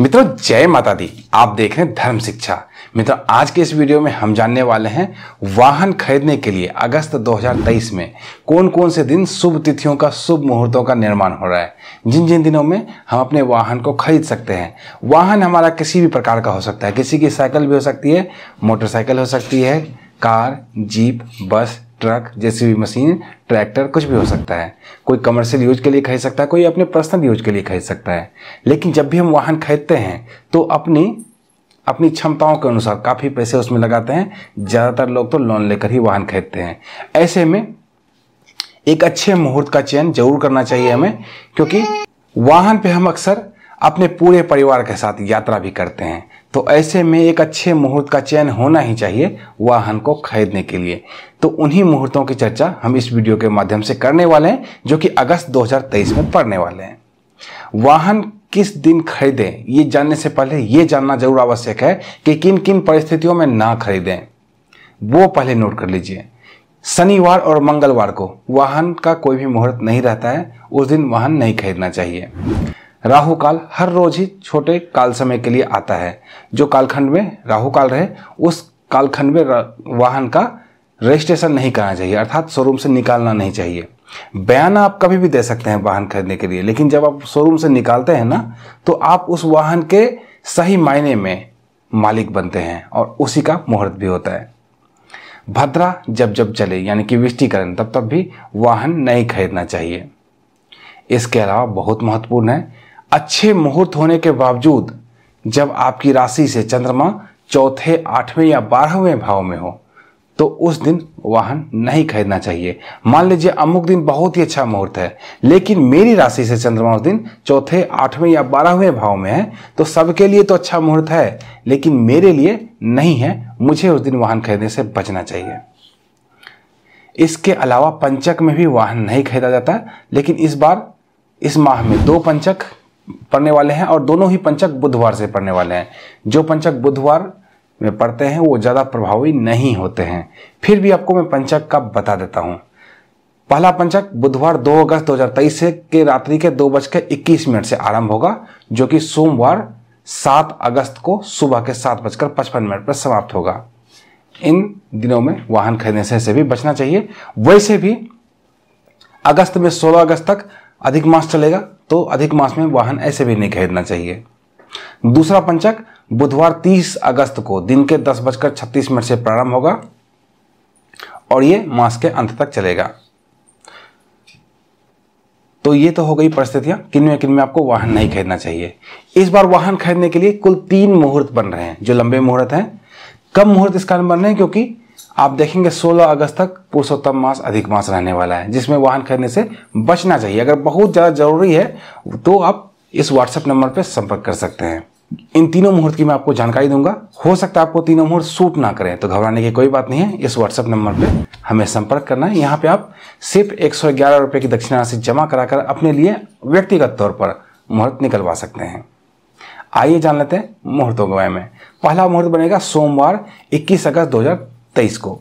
मित्रों जय माता दी आप देख रहे हैं धर्म शिक्षा मित्रों आज के इस वीडियो में हम जानने वाले हैं वाहन खरीदने के लिए अगस्त 2023 में कौन कौन से दिन शुभ तिथियों का शुभ मुहूर्तों का निर्माण हो रहा है जिन जिन दिनों में हम अपने वाहन को खरीद सकते हैं वाहन हमारा किसी भी प्रकार का हो सकता है किसी की साइकिल भी हो सकती है मोटरसाइकिल हो सकती है कार जीप बस ट्रक जैसी भी मशीन ट्रैक्टर कुछ भी हो सकता है कोई कमर्शियल यूज के लिए खरीद सकता है कोई अपने पर्सनल यूज के लिए खरीद सकता है लेकिन जब भी हम वाहन खरीदते हैं तो अपनी अपनी क्षमताओं के अनुसार काफ़ी पैसे उसमें लगाते हैं ज़्यादातर लोग तो लोन लेकर ही वाहन खरीदते हैं ऐसे में एक अच्छे मुहूर्त का चयन जरूर करना चाहिए हमें क्योंकि वाहन पे हम अक्सर अपने पूरे परिवार के साथ यात्रा भी करते हैं तो ऐसे में एक अच्छे मुहूर्त का चयन होना ही चाहिए वाहन को खरीदने के लिए तो उन्हीं मुहूर्तों की चर्चा हम इस वीडियो के माध्यम से करने वाले हैं जो कि अगस्त 2023 में पड़ने वाले हैं वाहन किस दिन खरीदें ये जानने से पहले ये जानना जरूर आवश्यक है कि किन किन परिस्थितियों में ना खरीदें वो पहले नोट कर लीजिए शनिवार और मंगलवार को वाहन का कोई भी मुहूर्त नहीं रहता है उस दिन वाहन नहीं खरीदना चाहिए राहु काल हर रोज ही छोटे काल समय के लिए आता है जो कालखंड में राहु काल रहे उस कालखंड में वाहन का रजिस्ट्रेशन नहीं करना चाहिए अर्थात शोरूम से निकालना नहीं चाहिए बयान आप कभी भी दे सकते हैं वाहन खरीदने के लिए लेकिन जब आप शोरूम से निकालते हैं ना तो आप उस वाहन के सही मायने में मालिक बनते हैं और उसी का मुहूर्त भी होता है भद्रा जब जब चले यानी कि विष्टिकरण तब तब भी वाहन नहीं खरीदना चाहिए इसके अलावा बहुत महत्वपूर्ण है अच्छे मुहूर्त होने के बावजूद जब आपकी राशि से चंद्रमा चौथे आठवें या बारहवें भाव में हो तो उस दिन वाहन नहीं खरीदना चाहिए मान लीजिए अमुक दिन बहुत ही अच्छा मुहूर्त है लेकिन मेरी राशि से चंद्रमा उस दिन चौथे आठवें या बारहवें भाव में है तो सबके लिए तो अच्छा मुहूर्त है लेकिन मेरे लिए नहीं है मुझे उस दिन वाहन खरीदने से बचना चाहिए इसके अलावा पंचक में भी वाहन नहीं खरीदा जाता लेकिन इस बार इस माह में दो पंचक पढ़ने वाले हैं और दोनों ही पंचक बुधवार से पढ़ने वाले हैं जो पंचक बुधवार में पढ़ते हैं वो ज़्यादा प्रभावी नहीं होते हैं फिर भी आपको मैं पंचक का बता देता हूँ पहला पंचक बुधवार 2 अगस्त 2023 से के रात्रि के दो बजकर इक्कीस मिनट से आरंभ होगा जो कि सोमवार 7 अगस्त को सुबह के सात बजकर पचपन मिनट पर समाप्त होगा इन दिनों में वाहन खरीदने से, से भी बचना चाहिए वैसे भी अगस्त में 16 अगस्त तक अधिक मास चलेगा तो अधिक मास में वाहन ऐसे भी नहीं खरीदना चाहिए दूसरा पंचक बुधवार 30 अगस्त को दिन के दस बजकर छत्तीस मिनट से प्रारंभ होगा और ये मास के अंत तक चलेगा तो ये तो हो गई परिस्थितियां किनमें किनमें आपको वाहन नहीं खरीदना चाहिए इस बार वाहन खरीदने के लिए कुल तीन मुहूर्त बन रहे हैं जो लंबे मुहूर्त हैं कम मुहूर्त इस कारण बन रहे हैं क्योंकि आप देखेंगे 16 अगस्त तक पुरुषोत्तम मास अधिक मास रहने वाला है जिसमें वाहन खरीदने से बचना चाहिए अगर बहुत ज़्यादा जरूरी है तो आप इस व्हाट्सएप नंबर पर संपर्क कर सकते हैं इन तीनों मुहूर्त की मैं आपको जानकारी दूंगा हो सकता है आपको तीनों मुहूर्त सूट ना करें तो घबराने की कोई बात नहीं है इस व्हाट्सएप नंबर पर हमें संपर्क करना है यहाँ पे आप सिर्फ एक सौ ग्यारह की दक्षिणा राशि जमा कराकर अपने लिए व्यक्तिगत तौर पर मुहूर्त निकलवा सकते हैं आइए जान लेते हैं मुहूर्तों के बारे में पहला मुहूर्त बनेगा सोमवार 21 अगस्त तेईस को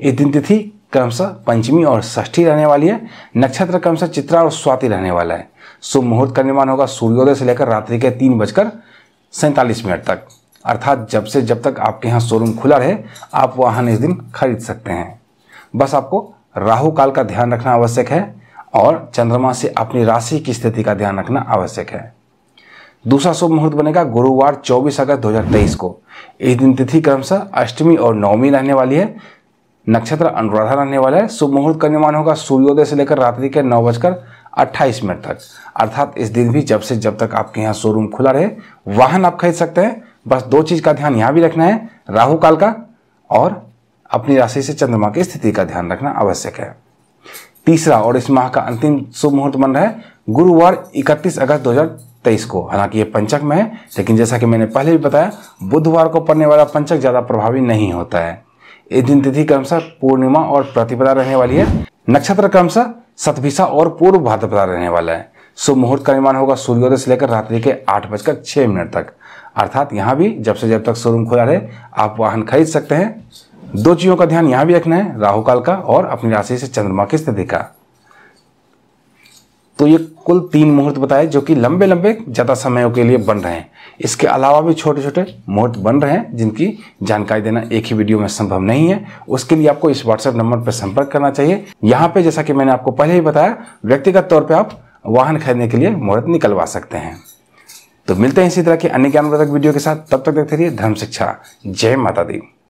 इस दिन तिथि क्रमशः पंचमी और षष्ठी रहने वाली है नक्षत्र क्रमशः चित्रा और स्वाति रहने वाला है शुभ मुहूर्त का निर्माण होगा सूर्योदय से लेकर रात्रि के तीन बजकर सैंतालीस मिनट तक अर्थात जब से जब तक आपके यहाँ शोरूम खुला रहे आप वाहन इस दिन खरीद सकते हैं बस आपको राहु काल का ध्यान रखना आवश्यक है और चंद्रमा से अपनी राशि की स्थिति का ध्यान रखना आवश्यक है दूसरा शुभ मुहूर्त बनेगा गुरुवार 24 अगस्त 2023 को इस दिन तिथि क्रमशः अष्टमी और नवमी रहने वाली है नक्षत्र अनुराधा रहने वाला है शुभ मुहूर्त का निर्माण होगा सूर्योदय से लेकर रात्रि के नौ बजकर अट्ठाईस मिनट तक अर्थात इस दिन भी जब से जब तक आपके यहाँ शोरूम खुला रहे वाहन आप खरीद सकते हैं बस दो चीज़ का ध्यान यहाँ भी रखना है राहु काल का और अपनी राशि से चंद्रमा की स्थिति का ध्यान रखना आवश्यक है तीसरा और इस माह का अंतिम शुभ मुहूर्त बन रहा है गुरुवार 31 अगस्त तेईस को हालांकि ये पंचक में है लेकिन जैसा कि मैंने पहले भी बताया बुधवार को पड़ने वाला पंचक ज़्यादा प्रभावी नहीं होता है इस दिन तिथि क्रमशः पूर्णिमा और प्रतिपदा रहने वाली है नक्षत्र क्रमशः सतभिसा और पूर्व भाद्रपदा रहने वाला है शुभ मुहूर्त का निर्माण होगा सूर्योदय से लेकर रात्रि के आठ बजकर छह मिनट तक अर्थात यहाँ भी जब से जब तक शोरूम खुला रहे आप वाहन खरीद सकते हैं दो चीज़ों का ध्यान यहाँ भी रखना है राहुकाल का और अपनी राशि से चंद्रमा की स्थिति का तो ये कुल तीन मुहूर्त बताए जो कि लंबे लंबे ज़्यादा समयों के लिए बन रहे हैं इसके अलावा भी छोटे छोटे मुहूर्त बन रहे हैं जिनकी जानकारी देना एक ही वीडियो में संभव नहीं है उसके लिए आपको इस व्हाट्सएप नंबर पर संपर्क करना चाहिए यहाँ पे जैसा कि मैंने आपको पहले ही बताया व्यक्तिगत तौर पर आप वाहन खरीदने के लिए मुहूर्त निकलवा सकते हैं तो मिलते हैं इसी तरह के अन्य ज्ञानवर्धक वीडियो के साथ तब तक देखते रहिए धर्म शिक्षा जय माता दी